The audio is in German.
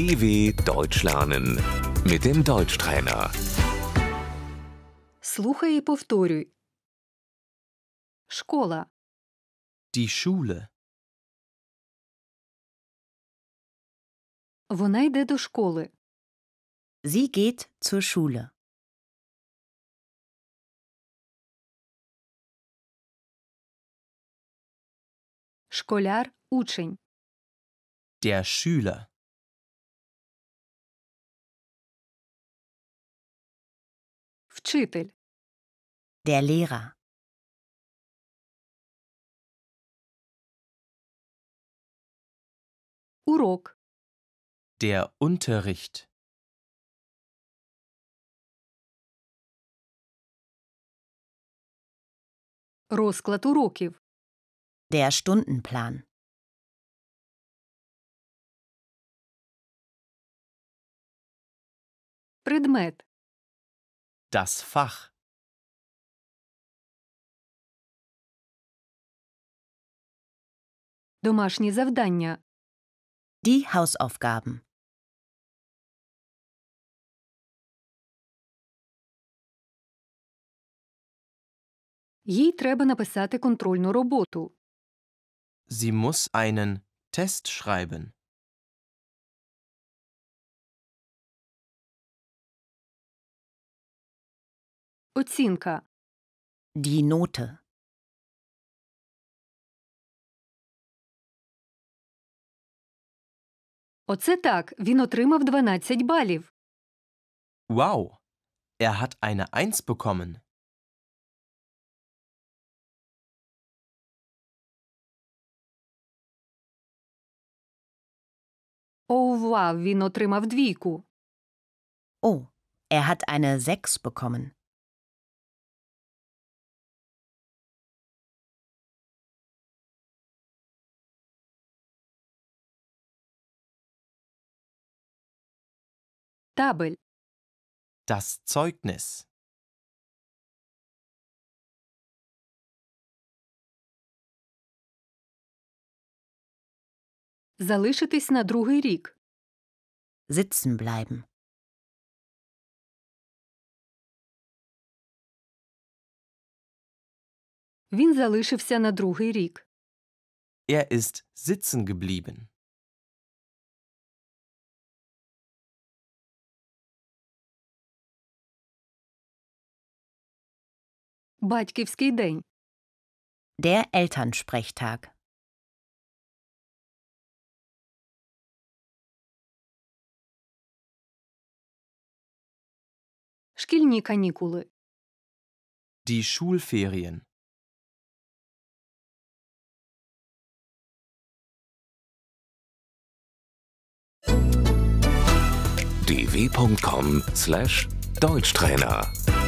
DW Deutsch lernen mit dem Deutschtrainer. Слухай і повторюй. Школа. Die Schule. Вона йде до школи. Sie geht zur Schule. Школяр учень. Der Schüler. Вчитель. Der Lehrer. Урок. Der Unterricht. Розклад уроків. Der Stundenplan. Предмет das Fach. Домашние завдання. Die Hausaufgaben. Їй треба написати контрольну роботу. Sie muss einen Test schreiben. Оцінка. Die Note. Оце так. Він отримав 12 балів. Wow. Er hat eine Eins bekommen. Оував, він отримав двійку. Oh, er hat eine Sechs bekommen. Табель. Das Zeugnis. Залишитись на другий рік. Sitzen bleiben. Він залишився на другий рік. Er ist sitzen geblieben. Батьківський день. Der Elternsprechtag. Шкільні канікули. Die Schulferien. dw.com/deutschtrainer